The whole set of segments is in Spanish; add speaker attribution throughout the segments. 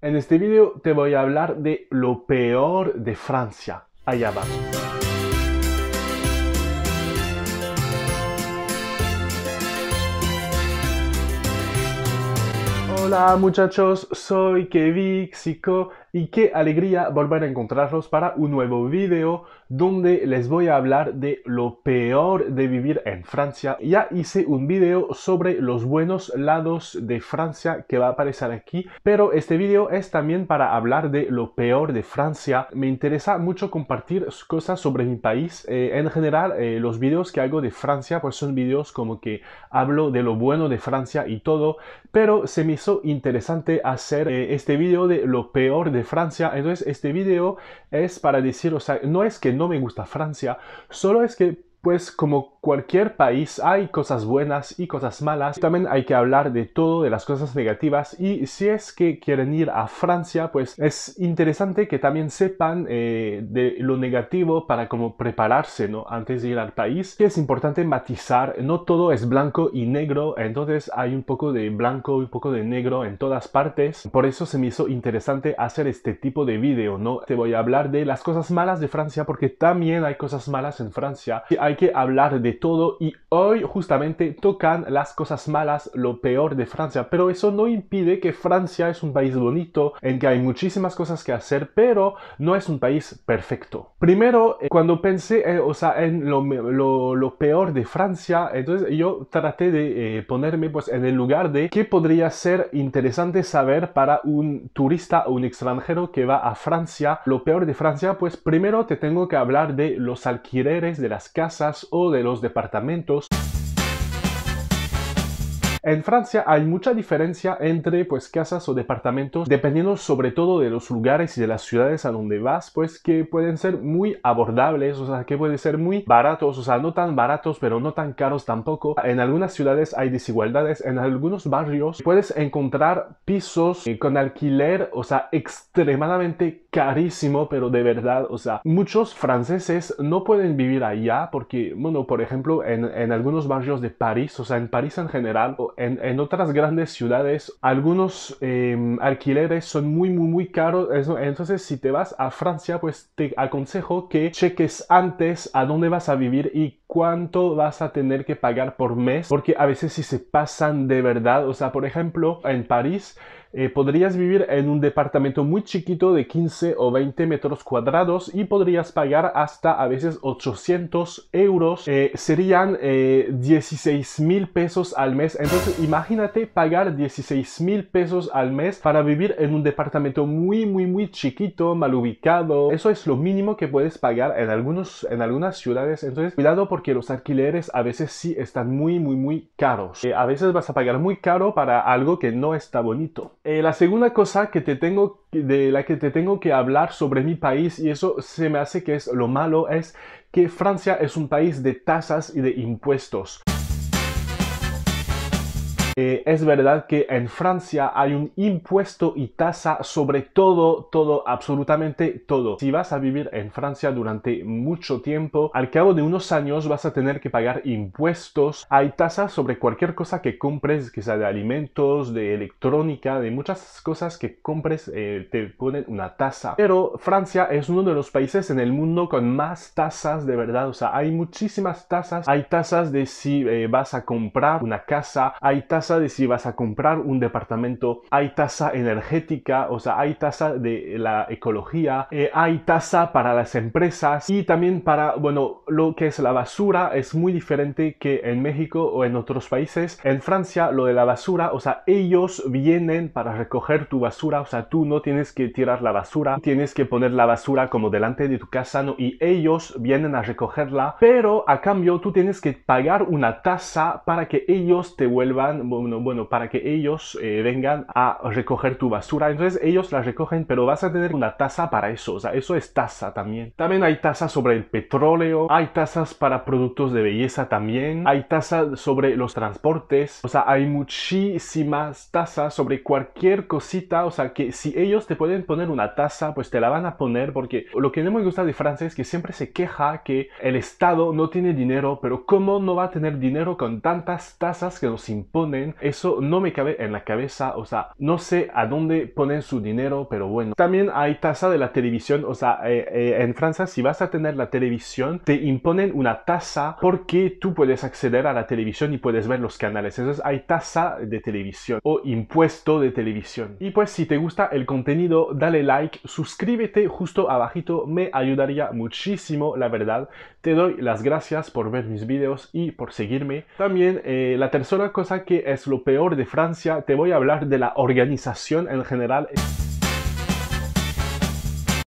Speaker 1: En este vídeo te voy a hablar de lo peor de Francia. Allá abajo. Hola muchachos, soy Kevin y qué alegría volver a encontrarlos para un nuevo vídeo donde les voy a hablar de lo peor de vivir en Francia. Ya hice un video sobre los buenos lados de Francia que va a aparecer aquí, pero este video es también para hablar de lo peor de Francia. Me interesa mucho compartir cosas sobre mi país. Eh, en general, eh, los videos que hago de Francia pues son videos como que hablo de lo bueno de Francia y todo, pero se me hizo interesante hacer eh, este video de lo peor de Francia. Entonces, este video es para decir, o sea, no es que no me gusta Francia, solo es que, pues como cualquier país hay cosas buenas y cosas malas. También hay que hablar de todo, de las cosas negativas. Y si es que quieren ir a Francia, pues es interesante que también sepan eh, de lo negativo para como prepararse, ¿no? Antes de ir al país. Que es importante matizar, no todo es blanco y negro, entonces hay un poco de blanco y un poco de negro en todas partes. Por eso se me hizo interesante hacer este tipo de vídeo, ¿no? Te voy a hablar de las cosas malas de Francia porque también hay cosas malas en Francia. Y hay que hablar de todo y hoy justamente tocan las cosas malas, lo peor de Francia, pero eso no impide que Francia es un país bonito en que hay muchísimas cosas que hacer, pero no es un país perfecto. Primero, eh, cuando pensé eh, o sea, en lo, lo, peor de Francia, entonces yo traté de eh, ponerme pues, en el lugar de qué podría ser interesante saber para un turista o un extranjero que va a Francia. Lo peor de Francia, pues primero te tengo que hablar de los alquileres de las casas o de los departamentos. En Francia hay mucha diferencia entre pues casas o departamentos dependiendo sobre todo de los lugares y de las ciudades a donde vas pues que pueden ser muy abordables o sea que pueden ser muy baratos o sea no tan baratos pero no tan caros tampoco en algunas ciudades hay desigualdades en algunos barrios puedes encontrar pisos eh, con alquiler o sea extremadamente carísimo, pero de verdad, o sea, muchos franceses no pueden vivir allá porque, bueno, por ejemplo, en, algunos barrios de París, o sea, en París en general, o en, otras grandes ciudades, algunos em, alquileres son muy, muy, muy caros. Entonces, si te vas a Francia, pues te aconsejo que cheques antes a dónde vas a vivir y cuánto vas a tener que pagar por mes, porque a veces si se pasan de verdad, o sea, por ejemplo, en París, eh, podrías vivir en un departamento muy chiquito de 15 o 20 metros cuadrados y podrías pagar hasta a veces 800 euros. Eh, serían 16 eh, mil pesos al mes. Entonces imagínate pagar 16 mil pesos al mes para vivir en un departamento muy, muy, muy chiquito, mal ubicado. Eso es lo mínimo que puedes pagar en, algunos, en algunas ciudades. Entonces cuidado porque los alquileres a veces sí están muy, muy, muy caros. a veces vas a pagar muy caro para algo que no está bonito. Eh, la segunda cosa que tengo, de la que te tengo que hablar sobre mi país, y eso se me hace que es lo malo, es que Francia es un país de tasas y de impuestos. Eh, es verdad que en Francia hay un impuesto y tasa sobre todo, todo, absolutamente todo. Si vas a vivir en Francia durante mucho tiempo, al cabo de unos años vas a tener que pagar impuestos. Hay tasas sobre cualquier cosa que compres, que sea de alimentos, de electrónica, de muchas cosas que compres, eh, te ponen una tasa. Pero Francia es uno de los países en el mundo con más tasas de verdad. O sea, hay muchísimas tasas. Hay tasas de si eh, vas a comprar una casa, hay tasas de si vas a comprar un departamento, hay tasa energética, o sea, hay tasa de la ecología, eh, hay tasa para las empresas y también para, bueno, lo que es la basura es muy diferente que en México o en otros países. En Francia, lo de la basura, o sea, ellos vienen para recoger tu basura, o sea, tú no tienes que tirar la basura, tienes que poner la basura como delante de tu casa ¿no? y ellos vienen a recogerla, pero a cambio tú tienes que pagar una tasa para que ellos te vuelvan, bueno, bueno, para que ellos eh, vengan a recoger tu basura. Entonces ellos la recogen, pero vas a tener una tasa para eso. O sea, eso es tasa también. También hay tasas sobre el petróleo, hay tasas para productos de belleza también, hay tasas sobre los transportes. O sea, hay muchísimas tasas sobre cualquier cosita. O sea, que si ellos te pueden poner una tasa, pues te la van a poner porque lo que no me gusta de Francia es que siempre se queja que el Estado no tiene dinero, pero ¿cómo no va a tener dinero con tantas tasas que nos impone eso no me cabe en la cabeza, o sea, no sé a dónde ponen su dinero, pero bueno. También hay tasa de la televisión, o sea, eh, eh, en Francia si vas a tener la televisión, te imponen una tasa porque tú puedes acceder a la televisión y puedes ver los canales. Entonces hay tasa de televisión o impuesto de televisión. Y pues si te gusta el contenido, dale like, suscríbete justo abajito, me ayudaría muchísimo, la verdad. Te doy las gracias por ver mis vídeos y por seguirme. También eh, la tercera cosa que es lo peor de Francia, te voy a hablar de la organización en general.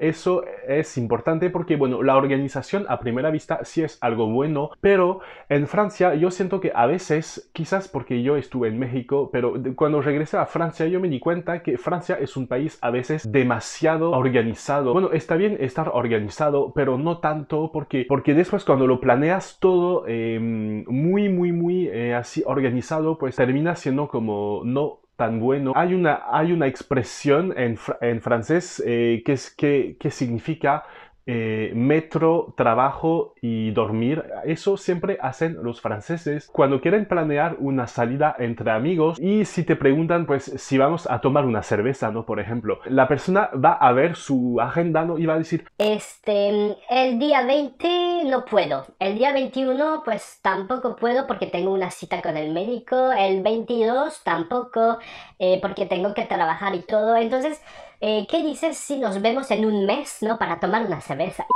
Speaker 1: Eso es importante porque, bueno, la organización a primera vista sí es algo bueno, pero en Francia yo siento que a veces, quizás porque yo estuve en México, pero cuando regresé a Francia yo me di cuenta que Francia es un país a veces demasiado organizado. Bueno, está bien estar organizado, pero no tanto porque, porque después cuando lo planeas todo em, muy, muy, muy eh, así organizado, pues termina siendo como no tan bueno. Hay una, hay una expresión en, en francés eh, que, es, que, que significa eh, metro, trabajo y dormir. Eso siempre hacen los franceses cuando quieren planear una salida entre amigos y si te preguntan pues si vamos a tomar una cerveza, ¿no? Por ejemplo, la persona va a ver su agenda ¿no? y va a decir este, el día 20 no puedo, el día 21 pues tampoco puedo porque tengo una cita con el médico, el 22 tampoco eh, porque tengo que trabajar y todo, entonces eh, ¿qué dices si nos vemos en un mes, no? Para tomar una cerveza.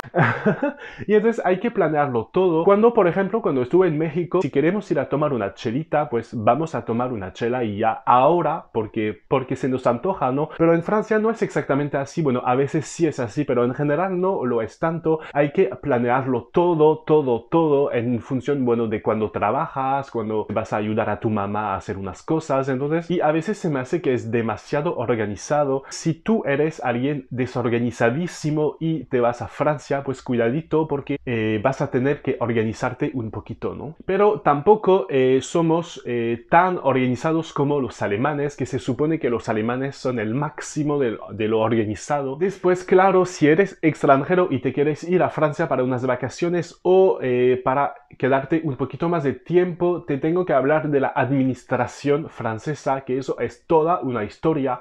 Speaker 1: y entonces hay que planearlo todo. Cuando, por ejemplo, cuando estuve en México, si queremos ir a tomar una chelita, pues vamos a tomar una chela y ya ahora, porque, porque se nos antoja, ¿no? Pero en Francia no es exactamente así. Bueno, a veces sí es así, pero en general no lo es tanto. Hay que planearlo todo, todo, todo en función, bueno, de cuando trabajas, cuando vas a ayudar a tu mamá a hacer unas cosas. Entonces, y a veces se me hace que es demasiado organizado. Si tú eres alguien desorganizadísimo y te vas a Francia, pues cuidadito porque eh, vas a tener que organizarte un poquito, ¿no? Pero tampoco eh, somos eh, tan organizados como los alemanes, que se supone que los alemanes son el máximo de, lo organizado. Después, claro, si eres extranjero y te quieres ir a Francia para unas vacaciones o para quedarte un poquito más de tiempo, te tengo que hablar de la administración francesa, que eso es toda una historia.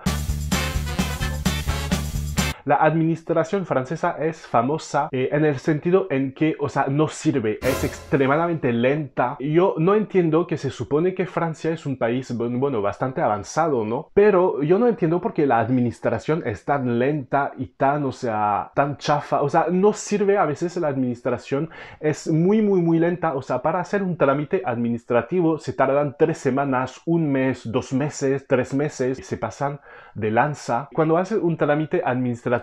Speaker 1: La administración francesa es famosa eh, en el sentido en que, o sea, no sirve, es extremadamente lenta. Yo no entiendo que se supone que Francia es un país, bueno, bastante avanzado, ¿no? Pero yo no entiendo por qué la administración es tan lenta y tan, o sea, tan chafa. O sea, no sirve a veces la administración, es muy, muy, muy lenta. O sea, para hacer un trámite administrativo se tardan tres semanas, un mes, dos meses, tres meses, se pasan de lanza. Cuando haces un trámite administrativo,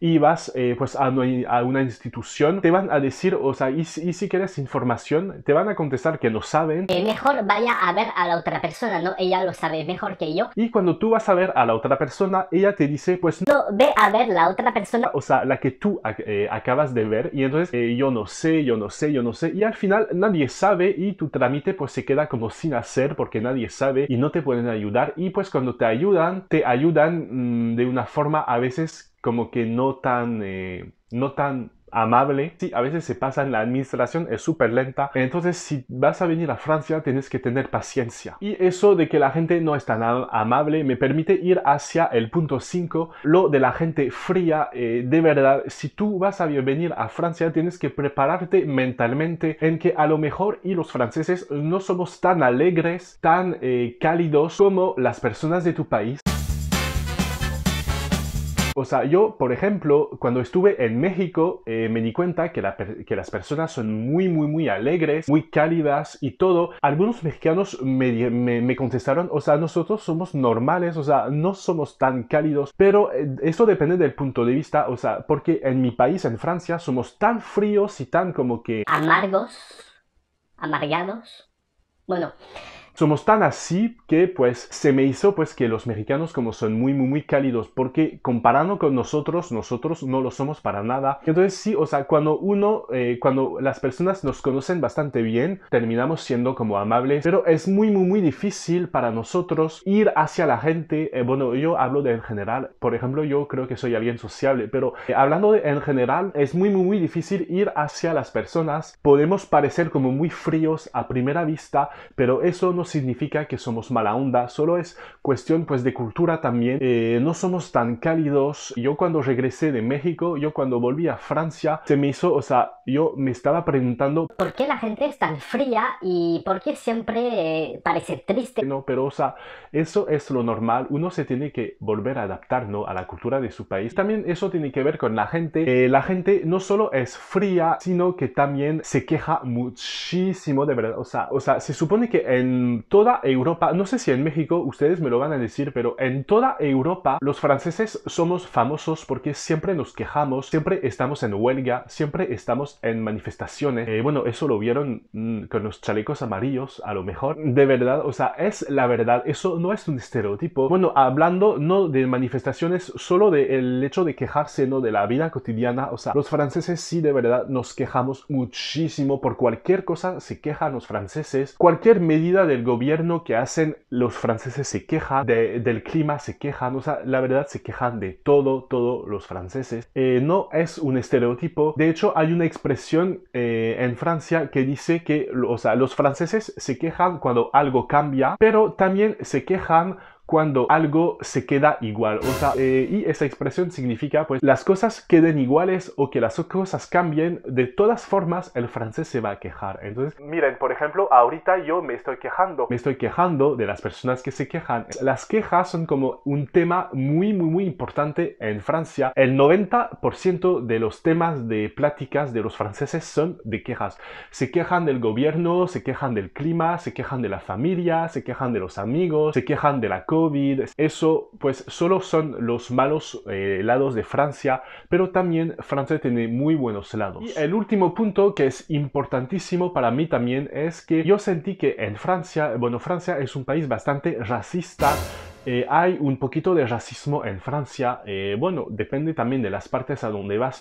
Speaker 1: y vas eh, pues a, una institución, te van a decir, o sea, y, si quieres información, te van a contestar que no saben. Eh, mejor vaya a ver a la otra persona, ¿no? Ella lo sabe mejor que yo. Y cuando tú vas a ver a la otra persona, ella te dice, pues no, ve a ver la otra persona. O sea, la que tú eh, acabas de ver y entonces eh, yo no sé, yo no sé, yo no sé. Y al final nadie sabe y tu trámite pues se queda como sin hacer porque nadie sabe y no te pueden ayudar. Y pues cuando te ayudan, te ayudan mm, de una forma a veces como que no tan, eh, no tan amable. Sí, a veces se pasa en la administración, es súper lenta. Entonces, si vas a venir a Francia, tienes que tener paciencia. Y eso de que la gente no es tan amable me permite ir hacia el punto 5, lo de la gente fría. Eh, de verdad, si tú vas a venir a Francia, tienes que prepararte mentalmente en que a lo mejor y los franceses no somos tan alegres, tan eh, cálidos como las personas de tu país. O sea, yo, por ejemplo, cuando estuve en México, eh, me di cuenta que, que, las personas son muy, muy, muy alegres, muy cálidas y todo. Algunos mexicanos me, contestaron, o sea, nosotros somos normales, o sea, no somos tan cálidos, pero eh, eso depende del punto de vista, o sea, porque en mi país, en Francia, somos tan fríos y tan como que... Amargos, amargados. Bueno, somos tan así que pues se me hizo pues que los mexicanos como son muy muy muy cálidos porque comparando con nosotros, nosotros no lo somos para nada. Entonces sí, o sea, cuando uno, eh, cuando las personas nos conocen bastante bien, terminamos siendo como amables, pero es muy muy muy difícil para nosotros ir hacia la gente. Eh, bueno, yo hablo de en general, por ejemplo, yo creo que soy alguien sociable, pero eh, hablando de en general, es muy muy muy difícil ir hacia las personas. Podemos parecer como muy fríos a primera vista, pero eso no significa que somos mala onda, solo es cuestión pues de cultura también. Eh, no somos tan cálidos. Yo cuando regresé de México, yo cuando volví a Francia, se me hizo, o sea, yo me estaba preguntando ¿por qué la gente es tan fría y por qué siempre eh, parece triste? No, pero o sea, eso es lo normal. Uno se tiene que volver a adaptar, A la cultura de su país. También eso tiene que ver con la gente. Eh, la gente no solo es fría, sino que también se queja muchísimo, de verdad. O sea, o sea, se supone que en toda Europa, no sé si en México, ustedes me lo van a decir, pero en toda Europa los franceses somos famosos porque siempre nos quejamos, siempre estamos en huelga, siempre estamos en manifestaciones. Eh, bueno, eso lo vieron mm, con los chalecos amarillos, a lo mejor. De verdad, o sea, es la verdad, eso no es un estereotipo. Bueno, hablando no de manifestaciones, solo del hecho de quejarse, no de la vida cotidiana, o sea, los franceses sí de verdad nos quejamos muchísimo por cualquier cosa, se quejan los franceses, cualquier medida del gobierno que hacen, los franceses se quejan, del clima se quejan, o sea, la verdad se quejan de todo, todos los franceses. Eh, no es un estereotipo, de hecho hay una expresión eh, en Francia que dice que, o sea, los franceses se quejan cuando algo cambia, pero también se quejan cuando algo se queda igual. O sea, eh, y esa expresión significa pues las cosas queden iguales o que las cosas cambien. De todas formas, el francés se va a quejar. Entonces, miren, por ejemplo, ahorita yo me estoy quejando. Me estoy quejando de las personas que se quejan. Las quejas son como un tema muy, muy, muy importante en Francia. El 90% de los temas de pláticas de los franceses son de quejas. Se quejan del gobierno, se quejan del clima, se quejan de la familia, se quejan de los amigos, se quejan de la cosa eso pues solo son los malos eh, lados de Francia, pero también Francia tiene muy buenos lados. Y el último punto que es importantísimo para mí también es que yo sentí que en Francia, bueno, Francia es un país bastante racista, eh, hay un poquito de racismo en Francia. Eh, bueno, depende también de las partes a donde vas.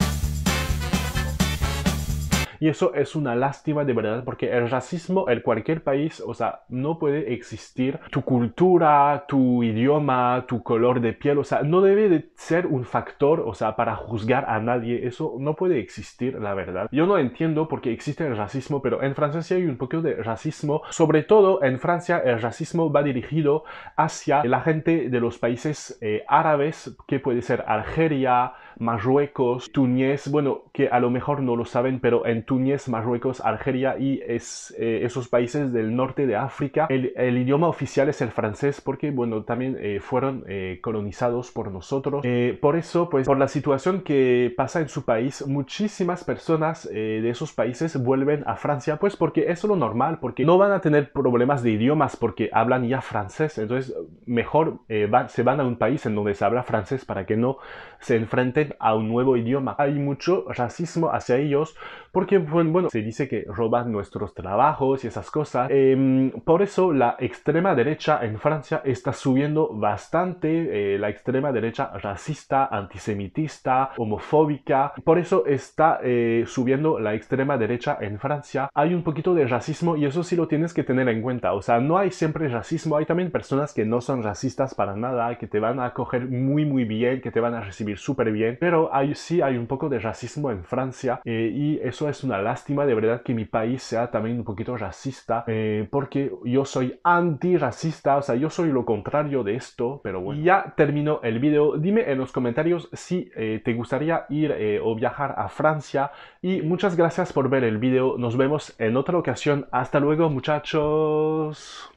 Speaker 1: Y eso es una lástima de verdad, porque el racismo en cualquier país, o sea, no puede existir. Tu cultura, tu idioma, tu color de piel, o sea, no debe de ser un factor, o sea, para juzgar a nadie. Eso no puede existir, la verdad. Yo no entiendo por qué existe el racismo, pero en Francia sí hay un poco de racismo. Sobre todo en Francia, el racismo va dirigido hacia la gente de los países eh, árabes, que puede ser Algeria, Marruecos, Túnez, bueno, que a lo mejor no lo saben, pero en Túnez, Marruecos, Algeria y es, eh, esos países del norte de África, el, idioma oficial es el francés porque, bueno, también eh, fueron eh, colonizados por nosotros. por eso, pues, por la situación que pasa en su país, muchísimas personas de esos países vuelven a Francia, pues porque es lo normal, porque no van a tener problemas de idiomas porque hablan ya francés, entonces mejor se van a un país en donde se habla francés para que no se enfrenten a un nuevo idioma. Hay mucho racismo hacia ellos porque, pues, bueno, se dice que roban nuestros trabajos y esas cosas. Em, por eso la extrema derecha en Francia está subiendo bastante, eh, la extrema derecha racista, antisemitista, homofóbica. Por eso está eh, subiendo la extrema derecha en Francia. Hay un poquito de racismo y eso sí lo tienes que tener en cuenta. O sea, no hay siempre racismo, hay también personas que no son racistas para nada, que te van a acoger muy muy bien, que te van a recibir súper bien eh, pero ahí sí hay un poco de racismo en Francia eh, y eso es una lástima de verdad que mi país sea también un poquito racista eh, porque yo soy antirracista, o sea, yo soy lo contrario de esto, pero bueno. Ya terminó el video, dime en los comentarios si te gustaría ir o viajar a Francia y muchas gracias por ver el video, nos vemos en otra ocasión, hasta luego muchachos.